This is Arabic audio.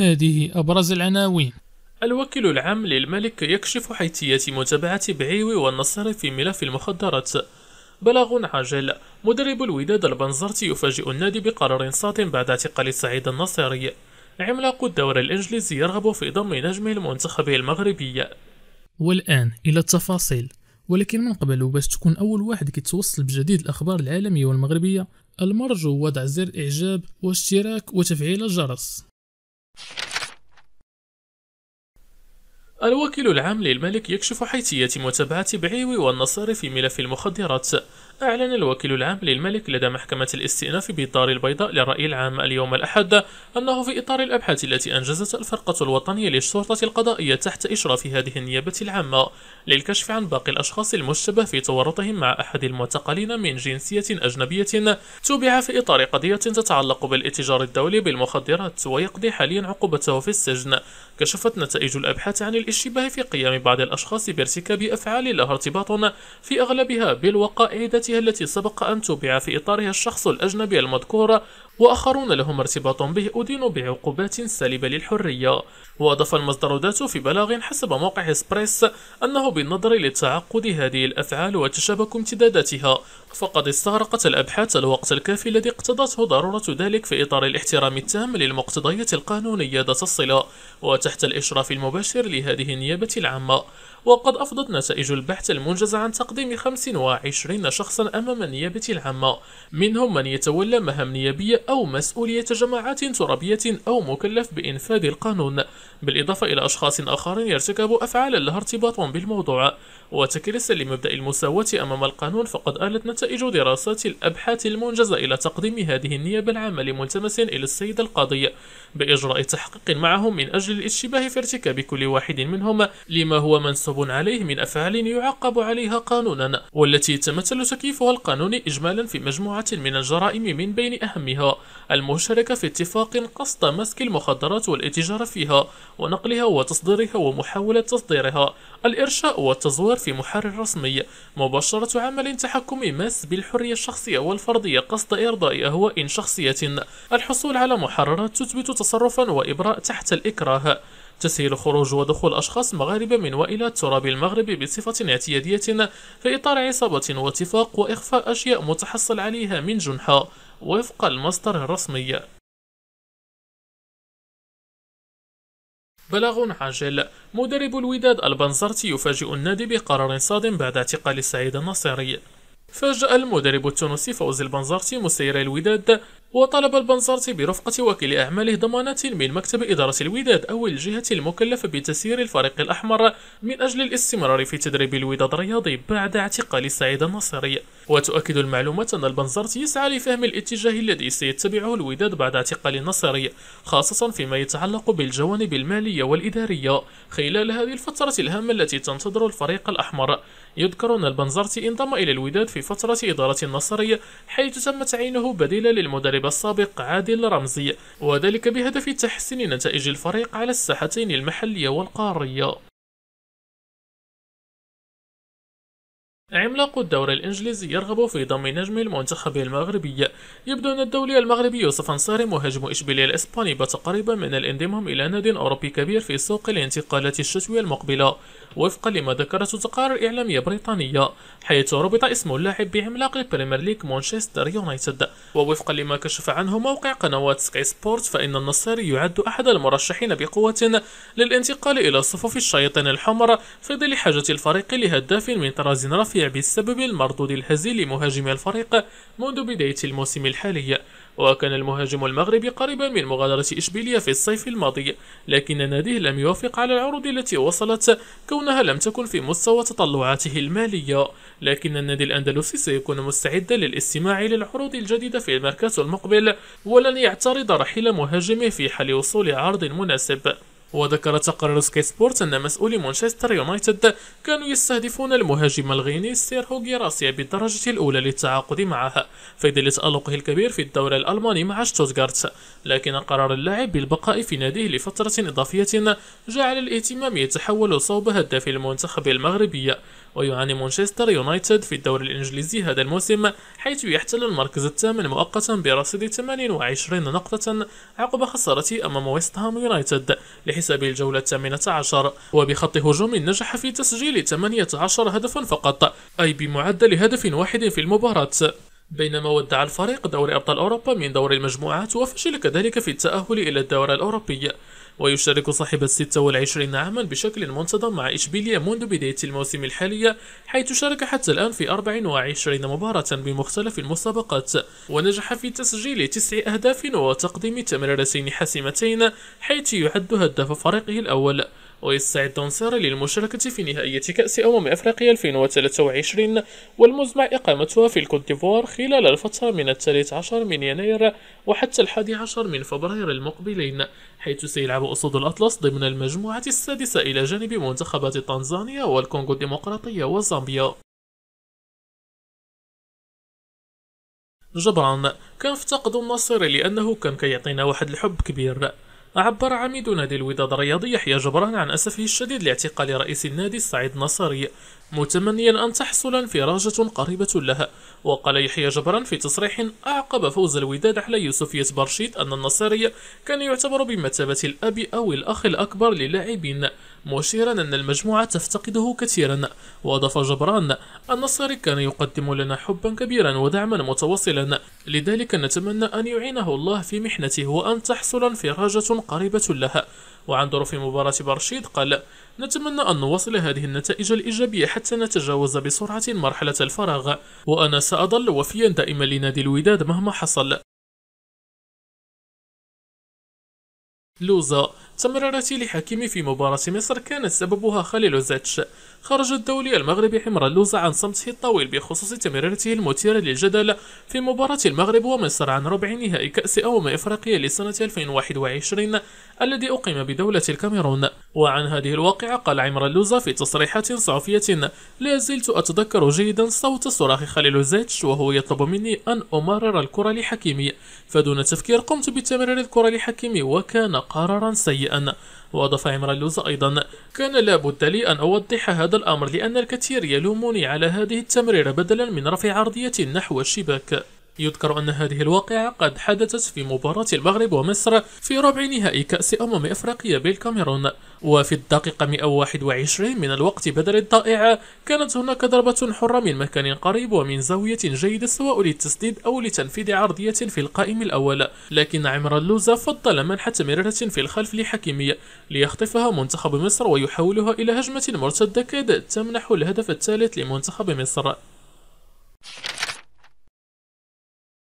هذه أبرز العناوين الوكيل العام للملك يكشف حيثية متابعة بعيوي والنصر في ملف المخدرات بلاغ عاجل مدرب الوداد البنزرتي يفاجئ النادي بقرار صاد بعد اعتقال سعيد النصيري عملاق الدوري الإنجليزي يرغب في ضم نجم المنتخب المغربي والآن إلى التفاصيل ولكن من قبل باش تكون أول واحد كيتوصل بجديد الأخبار العالمية والمغربية المرجو وضع زر إعجاب واشتراك وتفعيل الجرس الوكيل العام للملك يكشف حيثية متابعة بعيوي والنصاري في ملف المخدرات أعلن الوكيل العام للملك لدى محكمة الاستئناف بالدار البيضاء للرأي العام اليوم الأحد أنه في إطار الأبحاث التي أنجزتها الفرقة الوطنية للشرطة القضائية تحت إشراف هذه النيابة العامة للكشف عن باقي الأشخاص المشتبه في تورطهم مع أحد المعتقلين من جنسية أجنبية تبع في إطار قضية تتعلق بالاتجار الدولي بالمخدرات ويقضي حاليا عقوبته في السجن كشفت نتائج الأبحاث عن الاشتباه في قيام بعض الأشخاص بارتكاب أفعال لها ارتباط في أغلبها بالوقائع ذات التي سبق أن تبع في إطارها الشخص الأجنبي المذكور وآخرون لهم ارتباط به أدينوا بعقوبات سالبة للحرية وأضاف المصدر ذاته في بلاغ حسب موقع إسبريس أنه بالنظر لتعقد هذه الأفعال وتشابك امتداداتها فقد استغرقت الأبحاث الوقت الكافي الذي اقتضته ضرورة ذلك في إطار الاحترام التام للمقتضيات القانونية ذات الصلة وتحت الإشراف المباشر لهذه النيابة العامة وقد أفضت نتائج البحث المنجز عن تقديم 25 شخصا أمام النيابة العامة منهم من يتولى مهام نيابية أو مسؤولية جماعات ترابية أو مكلف بإنفاذ القانون بالإضافة إلى أشخاص آخرين يرتكبوا أفعالا لها ارتباط بالموضوع وتكريس لمبدأ المساواة أمام القانون فقد آلت نتائج دراسات الأبحاث المنجزة إلى تقديم هذه النيابة العامة لملتمس إلى السيد القاضي بإجراء تحقيق معهم من أجل الاشتباه في ارتكاب كل واحد منهم لما هو منسوب عليه من أفعال يعقب عليها قانونا والتي يتمثل تكييفها القانوني إجمالا في مجموعة من الجرائم من بين أهمها المشاركة في اتفاق قصد مسك المخدرات والاتجار فيها ونقلها وتصديرها ومحاولة تصديرها الإرشاء والتزوير في محرر رسمي مباشرة عمل تحكمي ماس بالحرية الشخصية والفردية قصد إرضاء أهواء شخصية الحصول على محررات تثبت تصرفا وإبراء تحت الإكراه تسهيل خروج ودخول أشخاص مغاربة من وإلى التراب المغربي بصفة اعتيادية في إطار عصابة واتفاق وإخفاء أشياء متحصل عليها من جنحة وفق المصدر الرسمي بلاغ عاجل مدرب الوداد البنزرتي يفاجئ النادي بقرار صادم بعد اعتقال سعيد النصيري فاجأ المدرب التونسي فوزي البنزرتي مسير الوداد وطلب البنزرتي برفقة وكيل أعماله ضمانات من مكتب إدارة الوداد أو الجهة المكلفة بتسيير الفريق الأحمر من أجل الاستمرار في تدريب الوداد الرياضي بعد اعتقال سعيد النصري وتؤكد المعلومات أن البنزرتي يسعى لفهم الاتجاه الذي سيتبعه الوداد بعد اعتقال النصري خاصة فيما يتعلق بالجوانب المالية والإدارية خلال هذه الفترة الهامة التي تنتظر الفريق الأحمر يذكر أن البنزرتي انضم إلى الوداد في فترة إدارة النصرية حيث تم تعيينه بديلا للمدرب السابق عادل رمزي وذلك بهدف تحسين نتائج الفريق على الساحتين المحلية والقارية عملاق الدوري الإنجليزي يرغب في ضم نجم المنتخب المغربي يبدو أن الدولي المغربي يوسف أنصاري مهاجم إشبيلية الإسباني بات قريبا من الانضمام إلى نادي أوروبي كبير في سوق الانتقالات الشتوية المقبلة وفقا لما ذكرته تقارير إعلامية بريطانية حيث ربط اسم اللاعب بعملاق البريمير ليج مانشستر يونايتد ووفقا لما كشف عنه موقع قنوات سكاي سبورت فإن النصر يعد أحد المرشحين بقوة للانتقال إلى صفوف الشياطين الحمر في ظل حاجة الفريق لهداف من طراز رفيع بسبب المردود الهزيل لمهاجم الفريق منذ بداية الموسم الحالي وكان المهاجم المغربي قريبا من مغادرة إشبيلية في الصيف الماضي لكن ناديه لم يوافق على العروض التي وصلت كونها لم تكن في مستوى تطلعاته المالية لكن النادي الأندلسي سيكون مستعدا للاستماع للعروض الجديدة في المركز المقبل ولن يعترض رحيل مهاجمه في حال وصول عرض مناسب وذكر تقرير سكاي سبورت أن مسؤولي مانشستر يونايتد كانوا يستهدفون المهاجم الغيني سيرهو جيراسيا بالدرجة الأولى للتعاقد معه في ظل تألقه الكبير في الدوري الألماني مع شتوتغارت لكن قرار اللاعب بالبقاء في ناديه لفترة إضافية جعل الاهتمام يتحول صوب هداف المنتخب المغربي ويعاني مانشستر يونايتد في الدوري الإنجليزي هذا الموسم حيث يحتل المركز الثامن مؤقتا برصيد 28 نقطة عقب خسارته أمام ويست هام يونايتد لحساب الجولة الثامنة عشر وبخط هجوم نجح في تسجيل 18 هدفا فقط أي بمعدل هدف واحد في المباراة بينما ودع الفريق دوري أبطال أوروبا من دور المجموعات وفشل كذلك في التأهل إلى الدوري الأوروبي ويشارك صاحب ال 26 عاما بشكل منتظم مع إشبيلية منذ بداية الموسم الحالية حيث شارك حتى الآن في 24 مباراة بمختلف المسابقات ونجح في تسجيل تسع أهداف وتقديم تمريرتين حاسمتين حيث يعد هداف فريقه الأول ويستعد أنصار للمشاركة في نهائية كأس أمم أفريقيا 2023 والمزمع إقامتها في الكوت ديفوار خلال الفترة من الثالث عشر من يناير وحتى الحادي عشر من فبراير المقبلين حيث سيلعب أسود الأطلس ضمن المجموعة السادسة إلى جانب منتخبات تنزانيا والكونغو الديمقراطية وزامبيا جبران كان افتقد النصر لأنه كان كيعطينا واحد الحب كبير عبر عميد نادي الوداد الرياضي يحيى جبران عن أسفه الشديد لاعتقال رئيس النادي سعيد نصري متمنيا أن تحصل انفراجة قريبة لها وقال يحيى جبران في تصريح أعقب فوز الوداد على يوسفية برشيد أن النصري كان يعتبر بمثابة الأب أو الأخ الأكبر للاعبين مشيرا أن المجموعة تفتقده كثيرا وأضاف جبران ان النصر كان يقدم لنا حبا كبيرا ودعما متواصلا لذلك نتمنى أن يعينه الله في محنته وأن تحصل انفراجة قريبة لها وعن ظروف مباراة برشيد قال نتمنى أن نواصل هذه النتائج الإيجابية حتى نتجاوز بسرعة مرحلة الفراغ وأنا سأظل وفيا دائما لنادي الوداد مهما حصل لوزا تمريرتي لحكيم في مباراة مصر كانت سببها خليل زاتش خرج الدولي المغربي حمر اللوزة عن صمته الطويل بخصوص تمريرته المثيرة للجدل في مباراة المغرب ومصر عن ربع نهائي كأس أمم إفريقيا لسنة 2021 الذي أقيم بدولة الكاميرون وعن هذه الواقعة قال عمر اللوزة في تصريحات صحفية لا زلت أتذكر جيدا صوت صراخ خليل زاتش وهو يطلب مني أن أمرر الكرة لحكيمي فدون تفكير قمت بتمرير الكرة لحكيمي وكان قرارا سيئا وأضاف اللوز أيضا كان لابد لي أن أوضح هذا الأمر لأن الكثير يلومني على هذه التمريرة بدلا من رفع عرضية نحو الشباك يذكر أن هذه الواقعة قد حدثت في مباراة المغرب ومصر في ربع نهائي كأس أمم إفريقيا بالكاميرون وفي الدقيقة 121 من الوقت بدل الضائع كانت هناك ضربة حرة من مكان قريب ومن زاوية جيدة سواء للتسديد أو لتنفيذ عرضية في القائم الأول لكن عمر اللوزة فضل منحة مريرة في الخلف لحكيمية ليخطفها منتخب مصر ويحولها إلى هجمة مرتدة كادت تمنح الهدف الثالث لمنتخب مصر